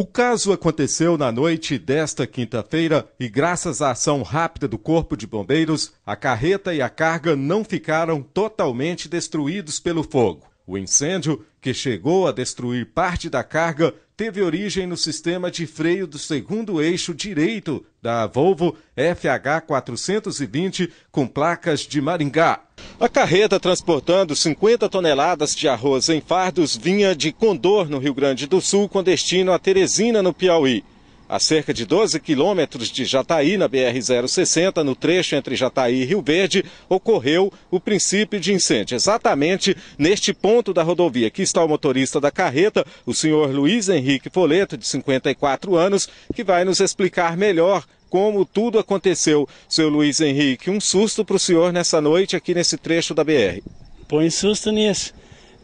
O caso aconteceu na noite desta quinta-feira e, graças à ação rápida do Corpo de Bombeiros, a carreta e a carga não ficaram totalmente destruídos pelo fogo. O incêndio, que chegou a destruir parte da carga, teve origem no sistema de freio do segundo eixo direito da Volvo FH420 com placas de Maringá. A carreta transportando 50 toneladas de arroz em fardos vinha de Condor, no Rio Grande do Sul, com destino a Teresina, no Piauí. A cerca de 12 quilômetros de Jataí, na BR-060, no trecho entre Jataí e Rio Verde, ocorreu o princípio de incêndio. Exatamente neste ponto da rodovia que está o motorista da carreta, o senhor Luiz Henrique Foleto, de 54 anos, que vai nos explicar melhor como tudo aconteceu. Seu Luiz Henrique, um susto para o senhor nessa noite aqui nesse trecho da BR. Põe susto nisso.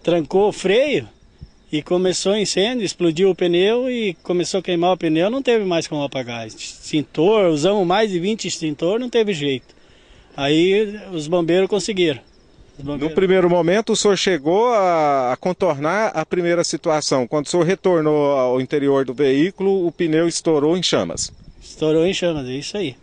Trancou o freio, e começou o incêndio, explodiu o pneu e começou a queimar o pneu, não teve mais como apagar. Extintor, usamos mais de 20 extintor, não teve jeito. Aí os bombeiros conseguiram. No primeiro momento, o senhor chegou a contornar a primeira situação. Quando o senhor retornou ao interior do veículo, o pneu estourou em chamas. Estourou em chamas, é isso aí.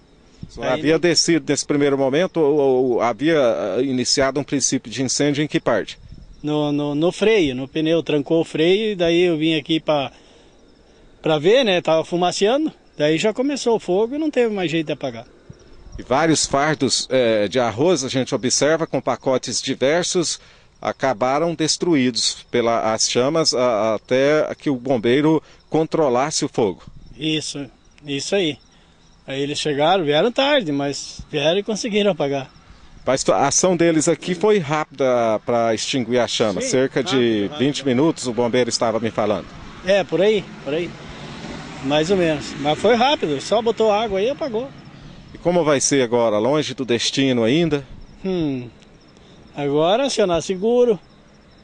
Aí, havia descido nesse primeiro momento ou, ou havia ah, iniciado um princípio de incêndio em que parte? no, no, no freio, no pneu, trancou o freio e daí eu vim aqui para para ver, né? Tava fumaceando, daí já começou o fogo e não teve mais jeito de apagar. E vários fardos é, de arroz a gente observa com pacotes diversos acabaram destruídos pelas chamas a, até que o bombeiro controlasse o fogo. Isso, isso aí. Aí eles chegaram, vieram tarde, mas vieram e conseguiram apagar. A ação deles aqui foi rápida para extinguir a chama, Sim, cerca de 20 rápido. minutos o bombeiro estava me falando. É, por aí, por aí. Mais ou menos. Mas foi rápido, só botou água aí e apagou. E como vai ser agora? Longe do destino ainda? Hum. Agora acionar seguro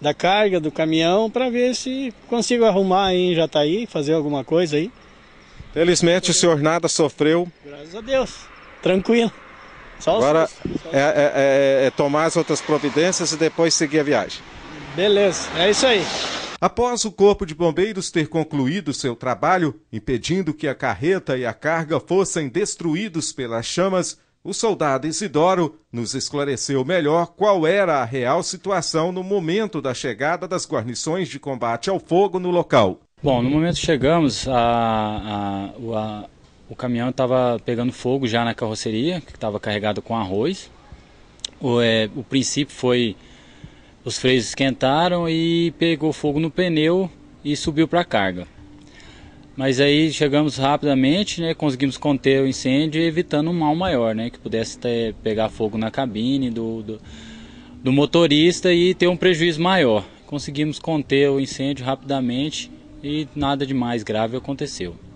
da carga do caminhão para ver se consigo arrumar aí em Jataí, fazer alguma coisa aí. Felizmente o senhor nada sofreu. Graças a Deus. Tranquilo. Só Agora é, é, é, é tomar as outras providências e depois seguir a viagem. Beleza, é isso aí. Após o Corpo de Bombeiros ter concluído seu trabalho, impedindo que a carreta e a carga fossem destruídos pelas chamas, o soldado Isidoro nos esclareceu melhor qual era a real situação no momento da chegada das guarnições de combate ao fogo no local. Bom, no momento chegamos, a, a, a o caminhão estava pegando fogo já na carroceria, que estava carregado com arroz. O, é, o princípio foi os freios esquentaram e pegou fogo no pneu e subiu para a carga. Mas aí chegamos rapidamente, né, conseguimos conter o incêndio, evitando um mal maior, né, que pudesse ter, pegar fogo na cabine do, do, do motorista e ter um prejuízo maior. Conseguimos conter o incêndio rapidamente e nada de mais grave aconteceu.